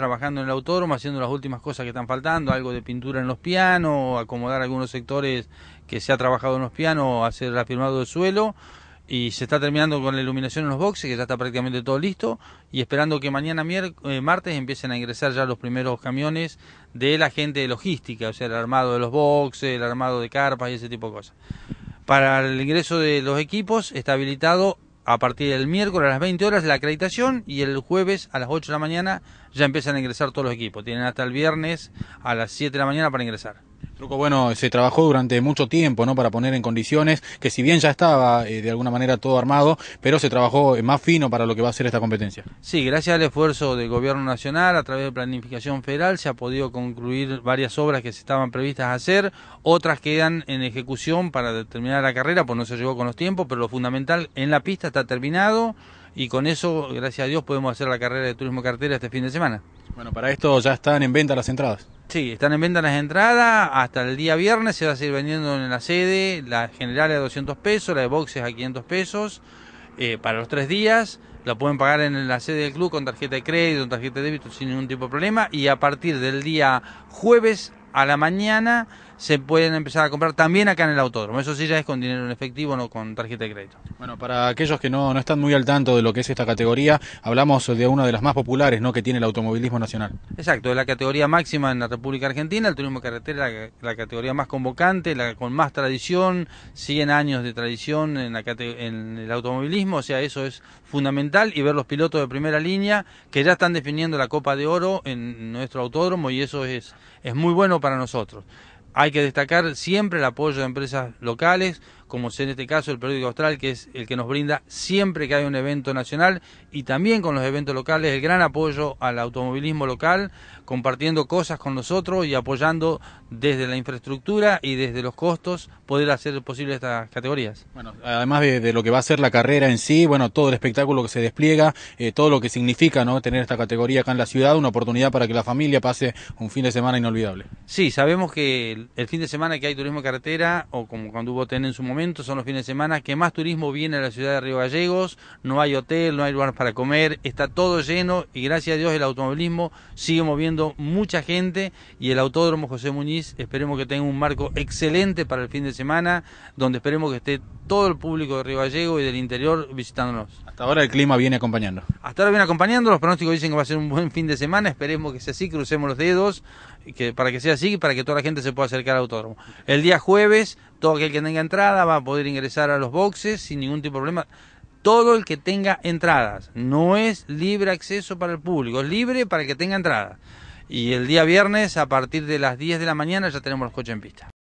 trabajando en el autódromo, haciendo las últimas cosas que están faltando, algo de pintura en los pianos, acomodar algunos sectores que se ha trabajado en los pianos, hacer afirmado del suelo, y se está terminando con la iluminación en los boxes, que ya está prácticamente todo listo, y esperando que mañana eh, martes empiecen a ingresar ya los primeros camiones de la gente de logística, o sea, el armado de los boxes, el armado de carpas y ese tipo de cosas. Para el ingreso de los equipos está habilitado a partir del miércoles a las 20 horas la acreditación y el jueves a las 8 de la mañana ya empiezan a ingresar todos los equipos. Tienen hasta el viernes a las 7 de la mañana para ingresar. Truco, bueno, se trabajó durante mucho tiempo, ¿no? Para poner en condiciones que si bien ya estaba eh, de alguna manera todo armado, pero se trabajó eh, más fino para lo que va a ser esta competencia. Sí, gracias al esfuerzo del Gobierno Nacional a través de Planificación Federal se ha podido concluir varias obras que se estaban previstas a hacer, otras quedan en ejecución para terminar la carrera, pues no se llegó con los tiempos, pero lo fundamental en la pista está terminado y con eso, gracias a Dios, podemos hacer la carrera de turismo cartera este fin de semana. Bueno, para esto ya están en venta las entradas. Sí, están en venta las entradas. Hasta el día viernes se va a seguir vendiendo en la sede. La general es a 200 pesos, la de boxes a 500 pesos. Eh, para los tres días. La pueden pagar en la sede del club con tarjeta de crédito, con tarjeta de débito, sin ningún tipo de problema. Y a partir del día jueves a la mañana se pueden empezar a comprar también acá en el autódromo. Eso sí ya es con dinero en efectivo, no con tarjeta de crédito. Bueno, para aquellos que no, están muy al tanto de lo que es esta categoría, hablamos de una de las más populares ¿no? que tiene el automovilismo nacional. Exacto, es la categoría máxima en la República Argentina, el turismo carretera, la, categoría más convocante, la con más tradición, 100 años de tradición en, la, en el automovilismo, o sea, eso es fundamental y ver los pilotos de primera línea que ya están definiendo la Copa de Oro en nuestro autódromo y eso es, es muy bueno para nosotros. Hay que destacar siempre el apoyo de empresas locales, como en este caso el periódico Austral, que es el que nos brinda siempre que hay un evento nacional y también con los eventos locales, el gran apoyo al automovilismo local, compartiendo cosas con nosotros y apoyando desde la infraestructura y desde los costos poder hacer posible estas categorías. Bueno, además de, lo que va a ser la carrera en sí, bueno, todo el espectáculo que se despliega, eh, todo lo que significa ¿no? tener esta categoría acá en la ciudad, una oportunidad para que la familia pase un fin de semana inolvidable. Sí, sabemos que el fin de semana que hay turismo carretera, o como cuando hubo TEN en su momento, son los fines de semana que más turismo viene a la ciudad de Río Gallegos, no hay hotel, no hay lugar para comer, está todo lleno y gracias a Dios el automovilismo sigue moviendo mucha gente y el Autódromo José Muñiz esperemos que tenga un marco excelente para el fin de semana, donde esperemos que esté todo el público de Río Gallegos y del interior visitándonos. Hasta ahora el clima viene acompañando. Hasta ahora viene acompañando, los pronósticos dicen que va a ser un buen fin de semana, esperemos que sea así, crucemos los dedos, que, para que sea así y para que toda la gente se pueda acercar al autódromo. El día jueves, todo aquel que tenga entrada va a poder ingresar a los boxes sin ningún tipo de problema. Todo el que tenga entradas. No es libre acceso para el público, es libre para el que tenga entrada Y el día viernes, a partir de las 10 de la mañana, ya tenemos los coches en pista.